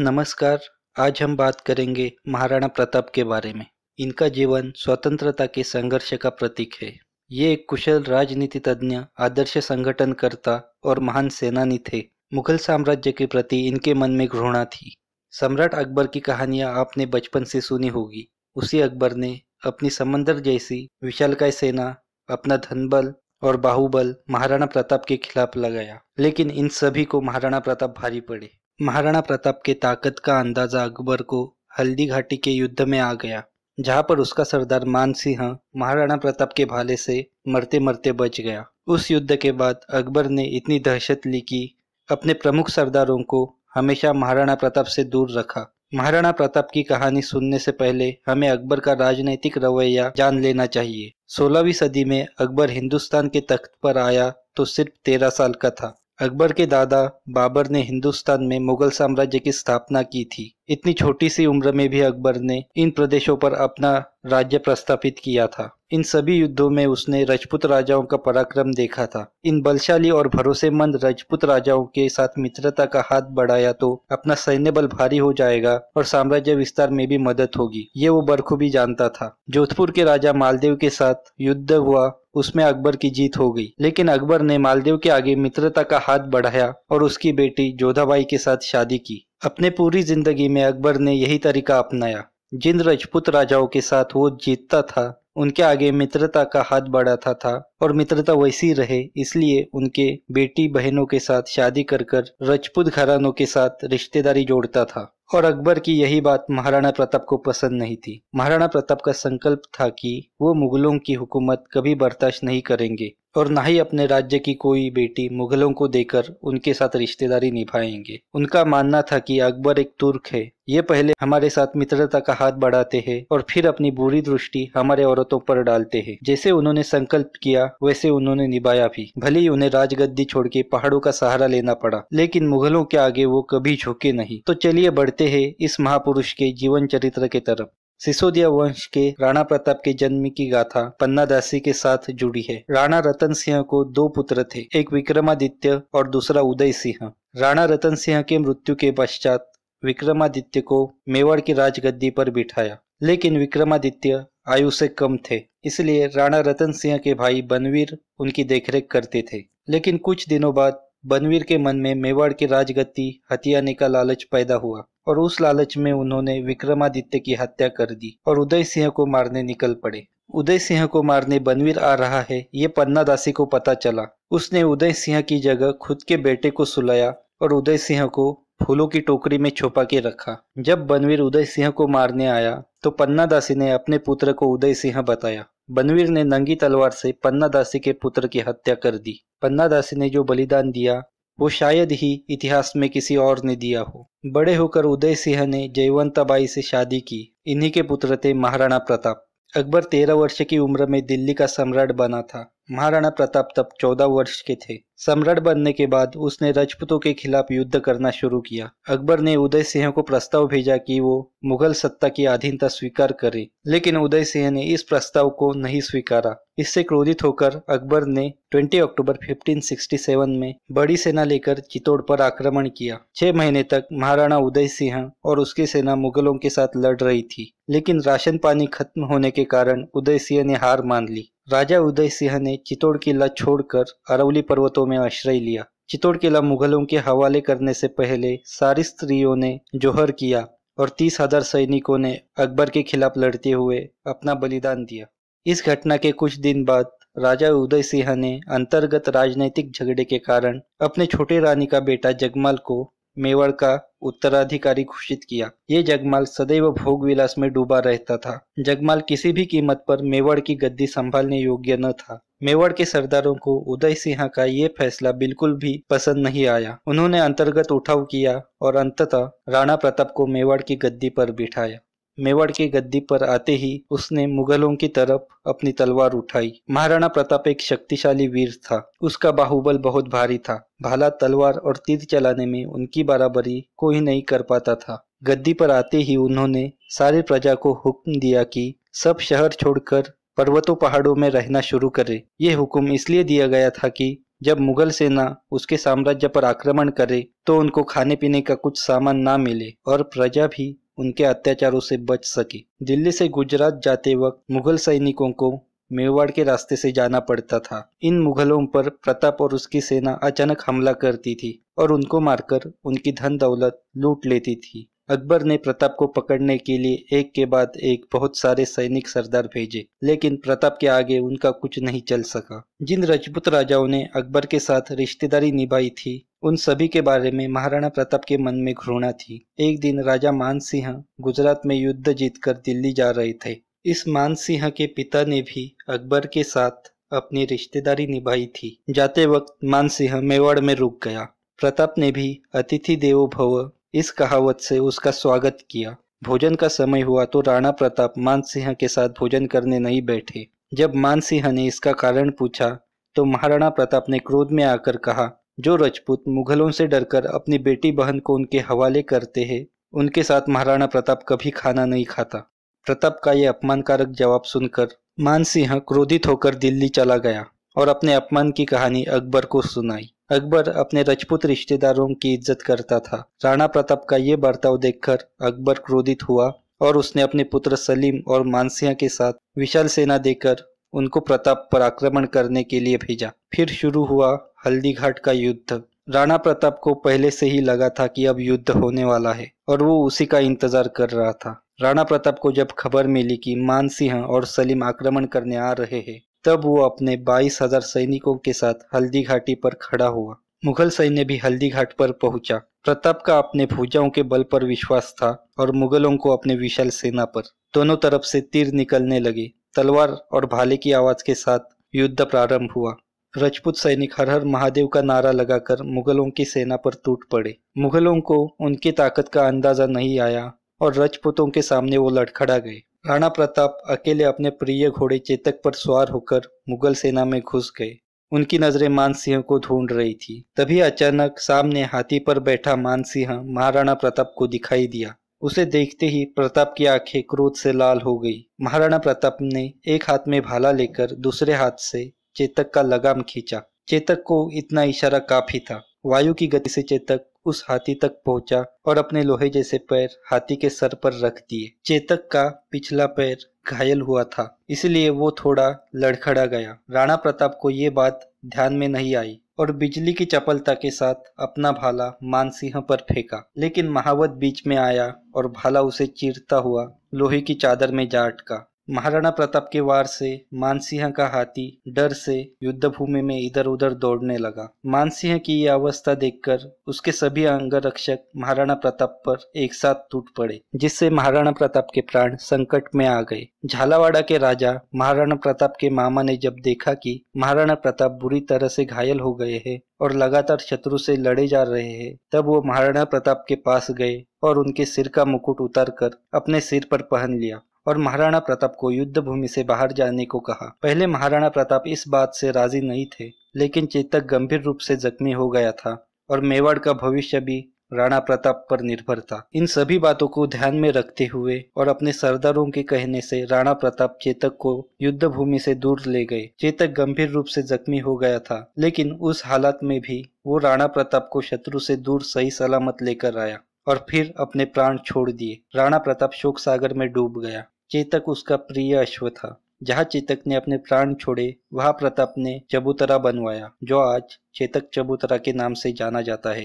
नमस्कार आज हम बात करेंगे महाराणा प्रताप के बारे में इनका जीवन स्वतंत्रता के संघर्ष का प्रतीक है ये एक कुशल राजनीति तज्ञ आदर्श संगठनकर्ता और महान सेनानी थे मुगल साम्राज्य के प्रति इनके मन में घृणा थी सम्राट अकबर की कहानियां आपने बचपन से सुनी होगी उसी अकबर ने अपनी समंदर जैसी विशालकाय सेना अपना धनबल और बाहुबल महाराणा प्रताप के खिलाफ लगाया लेकिन इन सभी को महाराणा प्रताप भारी पड़े महाराणा प्रताप के ताकत का अंदाजा अकबर को हल्दी घाटी के युद्ध में आ गया जहां पर उसका सरदार मान सिंह महाराणा प्रताप के भाले से मरते मरते बच गया उस युद्ध के बाद अकबर ने इतनी दहशत ली कि अपने प्रमुख सरदारों को हमेशा महाराणा प्रताप से दूर रखा महाराणा प्रताप की कहानी सुनने से पहले हमें अकबर का राजनैतिक रवैया जान लेना चाहिए सोलहवीं सदी में अकबर हिंदुस्तान के तख्त पर आया तो सिर्फ तेरह साल का था अकबर के दादा बाबर ने हिंदुस्तान में मुगल साम्राज्य की स्थापना की थी इतनी छोटी सी उम्र में भी अकबर ने इन प्रदेशों पर अपना राज्य प्रस्तापित किया था इन सभी युद्धों में उसने राजपूत राजाओं का पराक्रम देखा था इन बलशाली और भरोसेमंद राजपूत राजाओं के साथ मित्रता का हाथ बढ़ाया तो अपना सैन्य बल भारी हो जाएगा और साम्राज्य विस्तार में भी मदद होगी ये वो बरखूबी जानता था जोधपुर के राजा मालदेव के साथ युद्ध हुआ उसमें अकबर की जीत हो गई लेकिन अकबर ने मालदेव के आगे मित्रता का हाथ बढ़ाया और उसकी बेटी जोधाबाई के साथ शादी की अपने पूरी जिंदगी में अकबर ने यही तरीका अपनाया जिन राजपूत राजाओं के साथ वो जीतता था उनके आगे मित्रता का हाथ बढ़ाता था और मित्रता वैसी रहे इसलिए उनके बेटी बहनों के साथ शादी कर कर रजपूत घरानों के साथ रिश्तेदारी जोड़ता था और अकबर की यही बात महाराणा प्रताप को पसंद नहीं थी महाराणा प्रताप का संकल्प था कि वो मुगलों की हुकूमत कभी बर्दाश्त नहीं करेंगे और ना ही अपने राज्य की कोई बेटी मुगलों को देकर उनके साथ रिश्तेदारी निभाएंगे उनका मानना था कि अकबर एक तुर्क है ये पहले हमारे साथ मित्रता का हाथ बढ़ाते हैं और फिर अपनी बुरी दृष्टि हमारे औरतों पर डालते हैं जैसे उन्होंने संकल्प किया वैसे उन्होंने निभाया भी भले ही उन्हें राजगद्दी छोड़ के पहाड़ों का सहारा लेना पड़ा लेकिन मुगलों के आगे वो कभी झुके नहीं तो चलिए बढ़ते है इस महापुरुष के जीवन चरित्र के तरफ सिसोदिया वंश के राणा प्रताप के जन्म की गाथा पन्ना दासी के साथ जुड़ी है राणा रतन सिंह को दो पुत्र थे एक विक्रमादित्य और दूसरा उदय सिंह राणा रतन सिंह के मृत्यु के पश्चात विक्रमादित्य को मेवाड़ की राजगद्दी पर बिठाया लेकिन विक्रमादित्य आयु से कम थे इसलिए राणा रतन सिंह के भाई बनवीर उनकी देखरेख करते थे लेकिन कुछ दिनों बाद बनवीर के मन में मेवाड़ की राजगद्दी हथियाने का लालच पैदा हुआ और उस लालच में उन्होंने विक्रमादित्य की हत्या कर दी और उदय सिंह को मारने निकल पड़े उदय सिंह को मारने बनवीर आ रहा है ये पन्ना दासी को पता चला उसने उदय सिंह की जगह खुद के बेटे को सुलाया और उदय सिंह को फूलों की टोकरी में छुपा के रखा जब बनवीर उदय सिंह को मारने आया तो पन्ना दासी ने अपने पुत्र को उदय सिंह बताया बनवीर ने नंगी तलवार से पन्ना दासी के पुत्र की हत्या कर दी पन्ना दासी ने जो बलिदान दिया वो शायद ही इतिहास में किसी और ने दिया हो बड़े होकर उदय सिंह ने जयवंताबाई से शादी की इन्हीं के पुत्र थे महाराणा प्रताप अकबर तेरह वर्ष की उम्र में दिल्ली का सम्राट बना था महाराणा प्रताप तब चौदह वर्ष के थे सम्राट बनने के बाद उसने राजपूतों के खिलाफ युद्ध करना शुरू किया अकबर ने उदय सिंह को प्रस्ताव भेजा कि वो मुगल सत्ता की अधीनता स्वीकार करे लेकिन उदय सिंह ने इस प्रस्ताव को नहीं स्वीकारा इससे क्रोधित होकर अकबर ने 20 अक्टूबर 1567 में बड़ी सेना लेकर चित्तौड़ पर आक्रमण किया छह महीने तक महाराणा उदय सिंह और उसकी सेना मुगलों के साथ लड़ रही थी लेकिन राशन पानी खत्म होने के कारण उदय सिंह ने हार मान ली राजा उदय सिंह ने चित्तौड़ किला छोड़कर अरवली पर्वतों में आश्रय लिया चित्तौड़ किला मुगलों के हवाले करने से पहले सारी स्त्रियों ने जोहर किया और तीस हजार सैनिकों ने अकबर के खिलाफ लड़ते हुए अपना बलिदान दिया इस घटना के कुछ दिन बाद राजा उदय सिंह ने अंतर्गत राजनैतिक झगड़े के कारण अपने छोटे रानी का बेटा जगमाल को मेवाड़ का उत्तराधिकारी घोषित किया ये जगमाल सदैव भोग विलास में डूबा रहता था जगमाल किसी भी कीमत पर मेवाड़ की गद्दी संभालने योग्य न था मेवाड़ के सरदारों को उदय सिंह का ये फैसला बिल्कुल भी पसंद नहीं आया उन्होंने अंतर्गत उठाव किया और अंततः राणा प्रताप को मेवाड़ की गद्दी पर बिठाया मेवाड़ की गद्दी पर आते ही उसने मुगलों की तरफ अपनी तलवार उठाई महाराणा प्रताप एक शक्तिशाली वीर था उसका बाहुबल बहुत भारी था भाला तलवार और तीर चलाने में उनकी बराबरी कोई नहीं कर पाता था गद्दी पर आते ही उन्होंने सारी प्रजा को हुक्म दिया कि सब शहर छोड़कर पर्वतों पहाड़ों में रहना शुरू करे ये हुक्म इसलिए दिया गया था कि जब मुगल सेना उसके साम्राज्य पर आक्रमण करे तो उनको खाने पीने का कुछ सामान ना मिले और प्रजा भी उनके अत्याचारों से बच सके दिल्ली से गुजरात जाते वक्त मुगल सैनिकों को मेवाड़ के रास्ते से जाना पड़ता था इन मुगलों पर प्रताप और उसकी सेना अचानक हमला करती थी और उनको मारकर उनकी धन दौलत लूट लेती थी अकबर ने प्रताप को पकड़ने के लिए एक के बाद एक बहुत सारे सैनिक सरदार भेजे लेकिन प्रताप के आगे उनका कुछ नहीं चल सका जिन राजपूत राजाओं ने अकबर के साथ रिश्तेदारी निभाई थी उन सभी के बारे में महाराणा प्रताप के मन में घृणा थी एक दिन राजा मान सिंह गुजरात में युद्ध जीतकर दिल्ली जा रहे थे इस मान सिंह के पिता ने भी अकबर के साथ अपनी रिश्तेदारी निभाई थी जाते वक्त मान सिंह मेवाड़ में रुक गया प्रताप ने भी अतिथि देवो भव इस कहावत से उसका स्वागत किया भोजन का समय हुआ तो राणा प्रताप मानसिंह के साथ भोजन करने नहीं बैठे जब मानसिंह ने इसका कारण पूछा तो महाराणा प्रताप ने क्रोध में आकर कहा जो रजपूत मुगलों से डरकर अपनी बेटी बहन को उनके हवाले करते हैं उनके साथ महाराणा प्रताप कभी खाना नहीं खाता प्रताप का यह अपमानकारक जवाब सुनकर मानसिंह क्रोधित होकर दिल्ली चला गया और अपने अपमान की कहानी अकबर को सुनाई अकबर अपने रजपूत रिश्तेदारों की इज्जत करता था राणा प्रताप का ये बर्ताव देखकर अकबर क्रोधित हुआ और उसने अपने पुत्र सलीम और मानसिया के साथ विशाल सेना देकर उनको प्रताप पर आक्रमण करने के लिए भेजा फिर शुरू हुआ हल्दीघाट का युद्ध राणा प्रताप को पहले से ही लगा था कि अब युद्ध होने वाला है और वो उसी का इंतजार कर रहा था राणा प्रताप को जब खबर मिली कि मानसिंह और सलीम आक्रमण करने आ रहे हैं तब वो अपने बाईस हजार सैनिकों के साथ हल्दी घाटी पर खड़ा हुआ मुगल सैन्य भी हल्दी घाट पर पहुंचा प्रताप का अपने भुजाओं के बल पर विश्वास था और मुगलों को अपने विशाल सेना पर दोनों तरफ से तीर निकलने लगे तलवार और भाले की आवाज के साथ युद्ध प्रारंभ हुआ राजपूत सैनिक हर हर महादेव का नारा लगाकर मुगलों की सेना पर टूट पड़े मुगलों को उनकी ताकत का अंदाजा नहीं आया और रजपूतों के सामने वो लड़खड़ा गए राणा प्रताप अकेले अपने प्रिय घोड़े चेतक पर सवार होकर मुगल सेना में घुस गए उनकी नजरें मानसिंह को ढूंढ रही थी तभी अचानक सामने हाथी पर बैठा मानसिंह महाराणा प्रताप को दिखाई दिया उसे देखते ही प्रताप की आंखें क्रोध से लाल हो गई महाराणा प्रताप ने एक हाथ में भाला लेकर दूसरे हाथ से चेतक का लगाम खींचा चेतक को इतना इशारा काफी था वायु की गति से चेतक उस हाथी तक पहुंचा और अपने लोहे जैसे पैर हाथी के सर पर रख दिए चेतक का पिछला पैर घायल हुआ था इसलिए वो थोड़ा लड़खड़ा गया राणा प्रताप को ये बात ध्यान में नहीं आई और बिजली की चपलता के साथ अपना भाला मानसिंह पर फेंका लेकिन महावत बीच में आया और भाला उसे चीरता हुआ लोहे की चादर में जा अटका महाराणा प्रताप के वार से मानसिंह का हाथी डर से युद्ध भूमि में इधर उधर दौड़ने लगा मानसिंह की यह अवस्था देखकर उसके सभी अंग रक्षक महाराणा प्रताप पर एक साथ टूट पड़े जिससे महाराणा प्रताप के प्राण संकट में आ गए झालावाड़ा के राजा महाराणा प्रताप के मामा ने जब देखा कि महाराणा प्रताप बुरी तरह से घायल हो गए हैं और लगातार शत्रु से लड़े जा रहे हैं तब वो महाराणा प्रताप के पास गए और उनके सिर का मुकुट कर अपने सिर पर पहन लिया और महाराणा प्रताप को युद्ध भूमि से बाहर जाने को कहा पहले महाराणा प्रताप इस बात से राजी नहीं थे लेकिन चेतक गंभीर रूप से जख्मी हो गया था और मेवाड़ का भविष्य भी राणा प्रताप पर निर्भर था इन सभी बातों को ध्यान में रखते हुए और अपने सरदारों के कहने से राणा प्रताप चेतक को युद्ध भूमि से दूर ले गए चेतक गंभीर रूप से जख्मी हो गया था लेकिन उस हालत में भी वो राणा प्रताप को शत्रु से दूर सही सलामत लेकर आया और फिर अपने प्राण छोड़ दिए राणा प्रताप शोक सागर में डूब गया चेतक उसका प्रिय अश्व था जहाँ चेतक ने अपने प्राण छोड़े वहाँ प्रताप ने चबूतरा बनवाया जो आज चेतक चबूतरा के नाम से जाना जाता है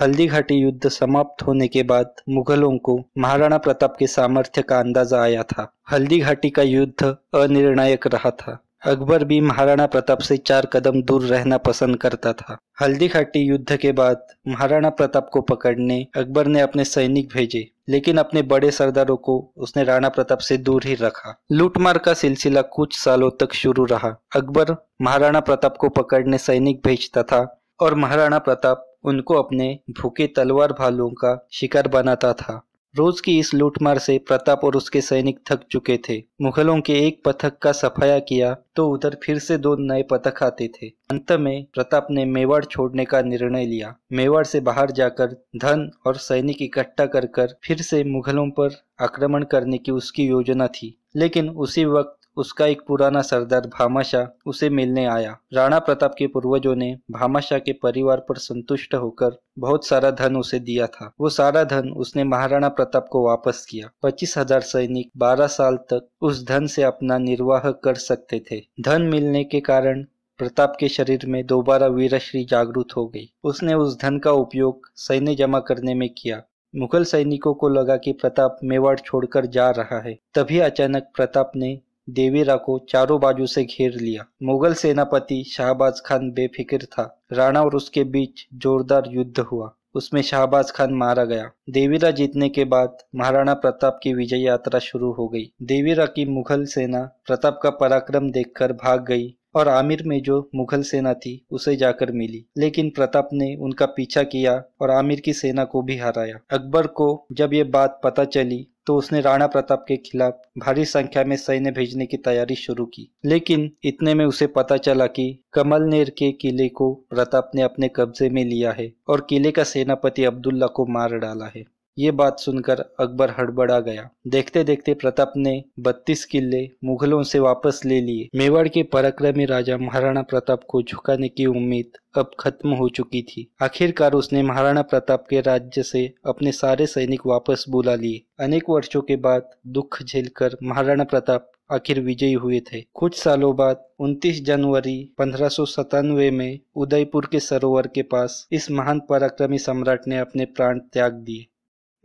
हल्दी घाटी युद्ध समाप्त होने के बाद मुगलों को महाराणा प्रताप के सामर्थ्य का अंदाजा आया था हल्दी घाटी का युद्ध अनिर्णायक रहा था अकबर भी महाराणा प्रताप से चार कदम दूर रहना पसंद करता था हल्दी घाटी युद्ध के बाद महाराणा प्रताप को पकड़ने अकबर ने अपने सैनिक भेजे लेकिन अपने बड़े सरदारों को उसने राणा प्रताप से दूर ही रखा लूटमार का सिलसिला कुछ सालों तक शुरू रहा अकबर महाराणा प्रताप को पकड़ने सैनिक भेजता था और महाराणा प्रताप उनको अपने भूखे तलवार भालुओं का शिकार बनाता था रोज की इस लूटमार से प्रताप और उसके सैनिक थक चुके थे मुगलों के एक पथक का सफाया किया तो उधर फिर से दो नए पथक आते थे अंत में प्रताप ने मेवाड़ छोड़ने का निर्णय लिया मेवाड़ से बाहर जाकर धन और सैनिक इकट्ठा कर कर फिर से मुगलों पर आक्रमण करने की उसकी योजना थी लेकिन उसी वक्त उसका एक पुराना सरदार भामाशाह उसे मिलने आया राणा प्रताप के पूर्वजों ने भामाशाह के परिवार पर संतुष्ट होकर बहुत सारा धन उसे दिया था वो सारा धन उसने महाराणा प्रताप को वापस किया पच्चीस हजार सैनिक बारह साल तक उस धन से अपना निर्वाह कर सकते थे धन मिलने के कारण प्रताप के शरीर में दोबारा वीरश्री जागरूक हो गई उसने उस धन का उपयोग सैन्य जमा करने में किया मुगल सैनिकों को लगा कि प्रताप मेवाड़ छोड़कर जा रहा है तभी अचानक प्रताप ने देवीरा को चारों बाजू से घेर लिया मुगल सेनापति शाहबाज खान बेफिक्र था राणा और उसके बीच जोरदार युद्ध हुआ उसमें शाहबाज खान मारा गया देवीरा जीतने के बाद महाराणा प्रताप की विजय यात्रा शुरू हो गई देवीरा की मुगल सेना प्रताप का पराक्रम देखकर भाग गई और आमिर में जो मुगल सेना थी उसे जाकर मिली लेकिन प्रताप ने उनका पीछा किया और आमिर की सेना को भी हराया अकबर को जब ये बात पता चली तो उसने राणा प्रताप के खिलाफ भारी संख्या में सैन्य भेजने की तैयारी शुरू की लेकिन इतने में उसे पता चला कि कमलनेर के किले को प्रताप ने अपने कब्जे में लिया है और किले का सेनापति अब्दुल्ला को मार डाला है ये बात सुनकर अकबर हड़बड़ा गया देखते देखते प्रताप ने बत्तीस किले मुगलों से वापस ले लिए मेवाड़ के पराक्रमी राजा महाराणा प्रताप को झुकाने की उम्मीद अब खत्म हो चुकी थी आखिरकार उसने महाराणा प्रताप के राज्य से अपने सारे सैनिक वापस बुला लिए अनेक वर्षों के बाद दुख झेलकर महाराणा प्रताप आखिर विजयी हुए थे कुछ सालों बाद 29 जनवरी पंद्रह में उदयपुर के सरोवर के पास इस महान पराक्रमी सम्राट ने अपने प्राण त्याग दिए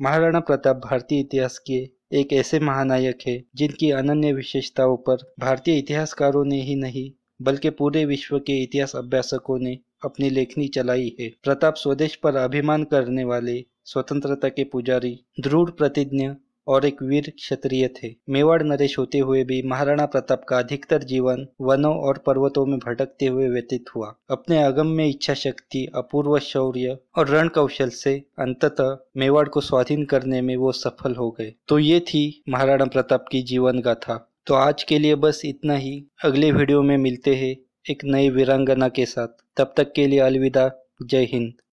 महाराणा प्रताप भारतीय इतिहास के एक ऐसे महानायक है जिनकी अनन्य विशेषताओं पर भारतीय इतिहासकारों ने ही नहीं बल्कि पूरे विश्व के इतिहास अभ्यासकों ने अपनी लेखनी चलाई है प्रताप स्वदेश पर अभिमान करने वाले स्वतंत्रता के पुजारी दृढ़ प्रतिज्ञा और एक वीर क्षत्रिय थे मेवाड़ नरेश होते हुए भी महाराणा प्रताप का अधिकतर जीवन वनों और पर्वतों में भटकते हुए व्यतीत हुआ अपने अगम्य इच्छा शक्ति अपूर्व शौर्य और रण कौशल से अंततः मेवाड़ को स्वाधीन करने में वो सफल हो गए तो ये थी महाराणा प्रताप की जीवन गाथा तो आज के लिए बस इतना ही अगले वीडियो में मिलते हैं एक नई वीरांगना के साथ तब तक के लिए अलविदा जय हिंद